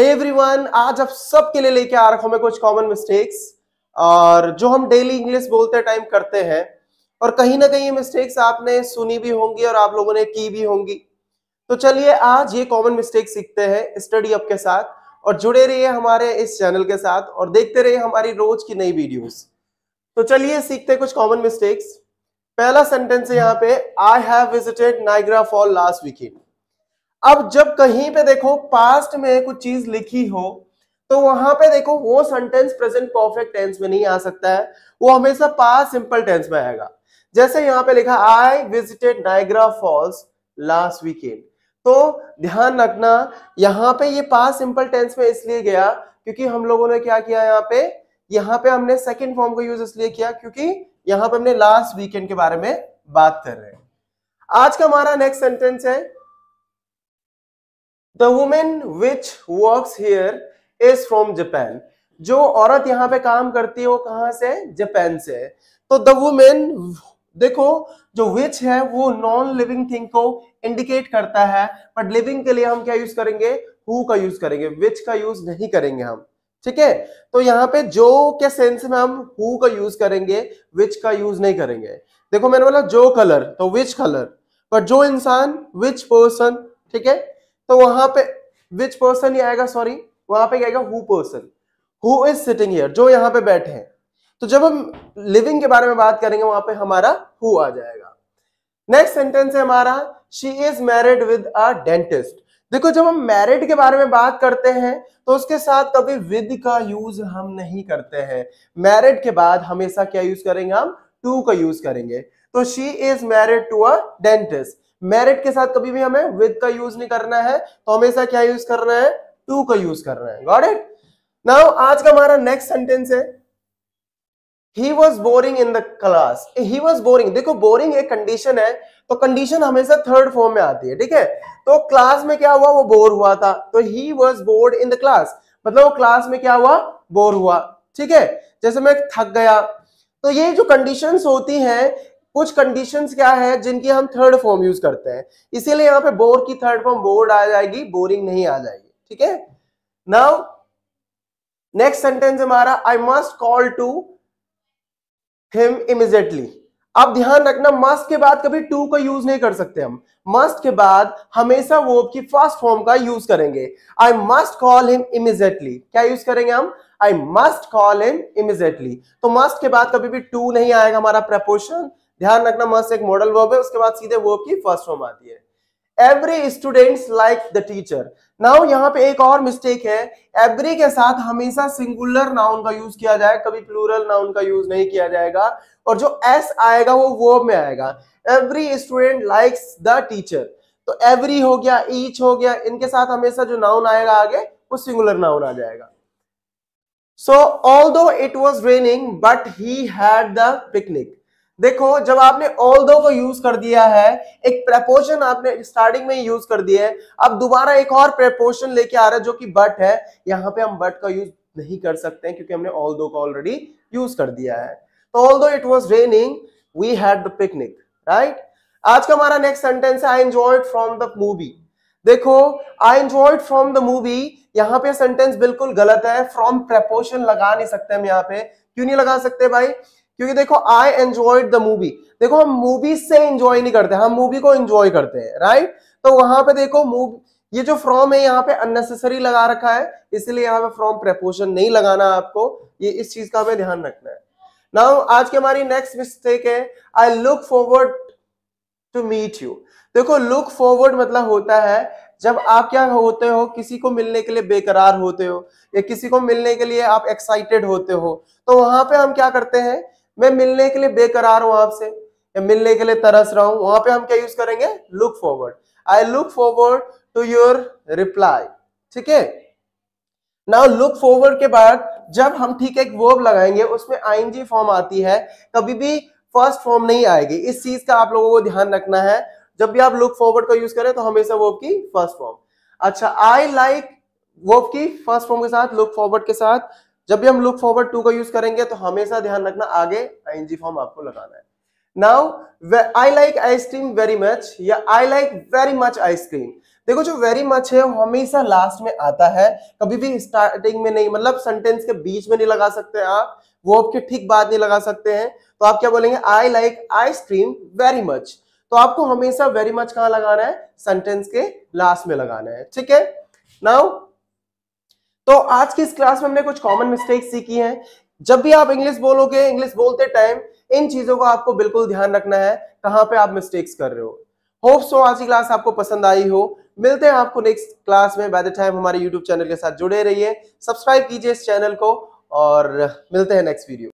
हे hey everyone आज आप सबके लिए लेके आ रखा मैं कुछ कॉमन मिस्टेक्स और जो हम डेली इंग्लिश बोलते टाइम करते हैं और कहीं ना कहीं ये मिस्टेक्स आपने सुनी भी होंगी और आप लोगों ने की भी होंगी तो चलिए आज ये कॉमन मिस्टेक सीखते हैं स्टडी अप के साथ और जुड़े रहिए हमारे इस चैनल के साथ और देखते रहिए हमारी रोज की नई वीडियोज तो चलिए सीखते कुछ कॉमन मिस्टेक्स पहला सेंटेंस है यहाँ पे I have visited Niagara fall last weekend अब जब कहीं पे देखो पास्ट में कुछ चीज लिखी हो तो वहां पे देखो वो सेंटेंस प्रेजेंट परफेक्ट टेंस में नहीं आ सकता है वो हमेशा पास सिंपल टेंस में आएगा जैसे यहां पे लिखा I visited Niagara Falls last weekend तो ध्यान रखना यहाँ पे ये पास सिंपल टेंस में इसलिए गया क्योंकि हम लोगों ने क्या किया यहाँ पे यहाँ पे हमने सेकेंड फॉर्म को यूज इसलिए किया क्योंकि यहां पे हमने लास्ट वीकेंड के बारे में बात कर रहे हैं आज का हमारा नेक्स्ट सेंटेंस है the women which works here is from Japan जो औरत यहाँ पे काम करती है वो कहां से जापान से तो द वुमेन देखो जो विच है वो नॉन लिविंग थिंग को इंडिकेट करता है बट लिविंग के लिए हम क्या यूज करेंगे हु का यूज करेंगे विच का यूज नहीं करेंगे हम ठीक है तो यहाँ पे जो के सेंस में हम हु का यूज करेंगे विच का यूज नहीं करेंगे देखो मैंने बोला जो कलर तो विच कलर बट जो इंसान विच पर्सन ठीक है तो वहां पे विच पर्सन ही आएगा सॉरी वहां पे आएगा who person who is sitting here जो यहाँ पे बैठे हैं तो जब हम लिविंग के बारे में बात करेंगे वहां पे हमारा हु आ जाएगा नेक्स्ट सेंटेंस है हमारा she is married with a dentist देखो जब हम मैरिड के बारे में बात करते हैं तो उसके साथ कभी विद का यूज हम नहीं करते हैं मैरिड के बाद हमेशा क्या यूज करेंगे हम टू का यूज करेंगे तो she is married to a dentist married के साथ कभी भी हमें विद का यूज नहीं करना है तो हमेशा क्या यूज करना है टू का यूज करना है गॉट इट नाउ आज का हमारा नेक्स्ट सेंटेंस है he was boring in the class he was boring देखो बोरिंग एक कंडीशन है तो कंडीशन हमेशा थर्ड फॉर्म में आती है ठीक है तो क्लास में क्या हुआ वो बोर हुआ था तो he was bored in the class मतलब वो क्लास में क्या हुआ बोर हुआ ठीक है जैसे मैं थक गया तो ये जो कंडीशंस होती हैं कुछ कंडीशंस क्या है जिनकी हम थर्ड फॉर्म यूज करते हैं इसीलिए यहाँ पे बोर की थर्ड फॉर्म बोर्ड आ जाएगी बोरिंग नहीं आ जाएगी ठीक है नाउ नेक्स्ट सेंटेंस हमारा I must call to him immediately अब ध्यान रखना मस्ट के बाद कभी टू का यूज नहीं कर सकते हम मस्ट के बाद हमेशा वो की फर्स्ट फॉर्म का यूज करेंगे I must call him immediately क्या यूज करेंगे हम I must call him immediately तो मस्ट के बाद कभी भी टू नहीं आएगा हमारा प्रपोशन ध्यान रखना मस्त एक मॉडल वर्ब है उसके बाद सीधे वर्ब की फर्स्ट फॉर्म आती है every student like the teacher now यहाँ पे एक और मिस्टेक है एवरी के साथ हमेशा सिंगुलर नाउन का यूज किया जाए कभी प्लूरल नाउन का यूज नहीं किया जाएगा और जो एस आएगा वो वर्ब में आएगा every student likes the teacher तो एवरी हो गया ईच हो गया इनके साथ हमेशा जो नाउन आएगा आगे वो सिंगुलर नाउन आ जाएगा so although it was raining but he had the picnic देखो जब आपने ऑल दो को यूज कर दिया है एक प्रेपोशन आपने स्टार्टिंग में यूज कर दिया है अब दोबारा एक और प्रेपोशन लेके आ रहा है जो कि बट है यहाँ पे हम बट का यूज नहीं कर सकते हैं क्योंकि हमने ऑल दो को ऑलरेडी यूज कर दिया है तो although it was raining we had the picnic right आज का हमारा नेक्स्ट सेंटेंस है I enjoyed from the movie देखो I enjoyed from the movie यहाँ पे सेंटेंस बिल्कुल गलत है फ्रॉम प्रेपोशन लगा नहीं सकते हम यहाँ पे क्यों नहीं लगा सकते भाई क्योंकि देखो आई एंजॉयड द मूवी देखो हम मूवी से एंजॉय नहीं करते हम मूवी को एंजॉय करते हैं राइट तो वहां पे देखो मूव ये जो फ्रॉम है यहाँ पे अननेसेसरी लगा रखा है इसलिए यहाँ पे फ्रॉम प्रपोजन नहीं लगाना आपको ये इस चीज का हमें ध्यान रखना है नाउ आज की हमारी नेक्स्ट मिस्टेक है I look forward to meet you देखो लुक फॉरवर्ड मतलब होता है जब आप क्या होते हो किसी को मिलने के लिए बेकरार होते हो या किसी को मिलने के लिए आप एक्साइटेड होते हो तो वहां पे हम क्या करते हैं मैं मिलने के लिए बेकरार हूं आपसे या मिलने के लिए तरस रहा हूं वहां पे हम क्या यूज करेंगे look forward I look forward to your reply ठीक है नाउ लुक फॉरवर्ड के बाद जब हम ठीक एक वर्ब लगाएंगे उसमें आईएनजी फॉर्म आती है कभी भी फर्स्ट फॉर्म नहीं आएगी इस चीज का आप लोगों को ध्यान रखना है जब भी आप लुक फॉरवर्ड का यूज करें तो हमेशा वर्ब की फर्स्ट फॉर्म अच्छा आई लाइक वर्ब की फर्स्ट फॉर्म के साथ लुक फॉरवर्ड के साथ जब भी हम लुक फॉरवर्ड टू का यूज करेंगे तो हमेशा ध्यान रखना आगे आईएनजी फॉर्म आपको लगाना है now I like ice cream very much या I like very much ice cream देखो जो वेरी मच है वो हमेशा लास्ट में आता है कभी भी स्टार्टिंग में नहीं मतलब सेंटेंस के बीच में नहीं लगा सकते आप वो आपके ठीक बात नहीं लगा सकते हैं तो आप क्या बोलेंगे I like ice cream very much तो आपको हमेशा वेरी मच कहाँ लगाना है सेंटेंस के लास्ट में लगाना है ठीक है नाउ तो आज की इस क्लास में हमने कुछ कॉमन मिस्टेक्स सीखी हैं जब भी आप इंग्लिश बोलोगे इंग्लिश बोलते टाइम इन चीजों का आपको बिल्कुल ध्यान रखना है कहां पे आप मिस्टेक्स कर रहे हो होप सो आज की क्लास आपको पसंद आई हो मिलते हैं आपको नेक्स्ट क्लास में बाय द टाइम हमारे यूट्यूब चैनल के साथ जुड़े रहिए सब्सक्राइब कीजिए इस चैनल को और मिलते हैं नेक्स्ट वीडियो